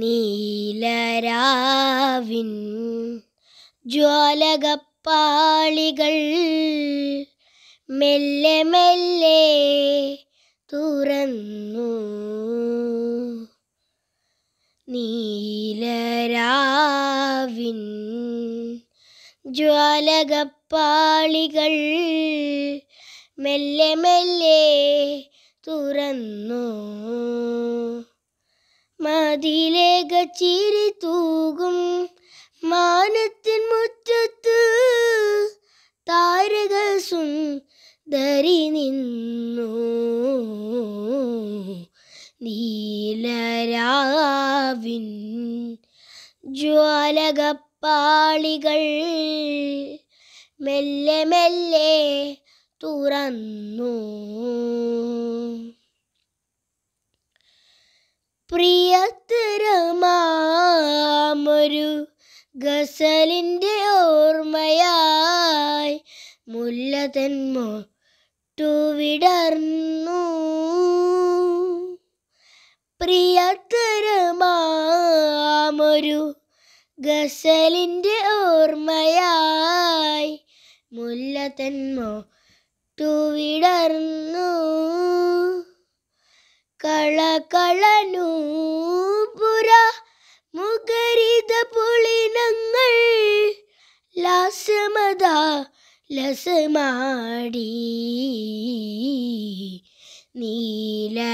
നീലരാവിൻ ജ്വാലകപ്പാളികൾ മെല്ലെ മെല്ലെ തുറന്നു നീലരാവിൻ ജ്വാലകപ്പാളികൾ മെല്ലെ മെല്ലെ തുറന്നു മതിലേക ചിരി തൂകും മാനത്തിൻ മുറ്റത്ത് താരക സുന്ദരി നിന്നു നീലരാവിൻ ജ്വാലകപ്പാളികൾ മെല്ലെ മെല്ലെ തുറന്നു പ്രിയത്തരമാമൊരു ഗസലിൻ്റെ ഓർമ്മയായി മുല്ലതന്മോ ടുവിടർന്നു പ്രിയത്തരമാമൊരു ഗസലിൻ്റെ ഓർമ്മയായി മുല്ലതന്മോ ടുവിടർന്നു കളകളനൂപുര മുഖരിത പുളിനങ്ങൾ ലാസമത ലസമാടി നീലരാവിൻ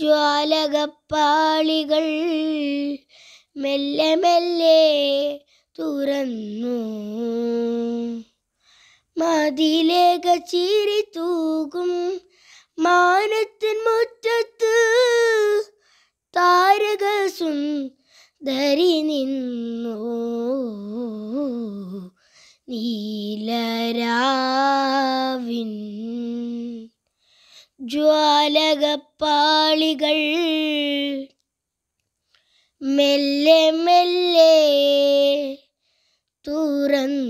ജ്വാലകപ്പാളികൾ മെല്ലെ മെല്ലെ തുറന്നു മതിലേക ചിരി തൂകും മാനത്തിൻ മുറ്റത്ത് താരക സുന്ദരി നിന്നു നീലരാവിൻ ജ്വാലകപ്പാളികൾ മെല്ലെ മെല്ലെ തുറന്നോ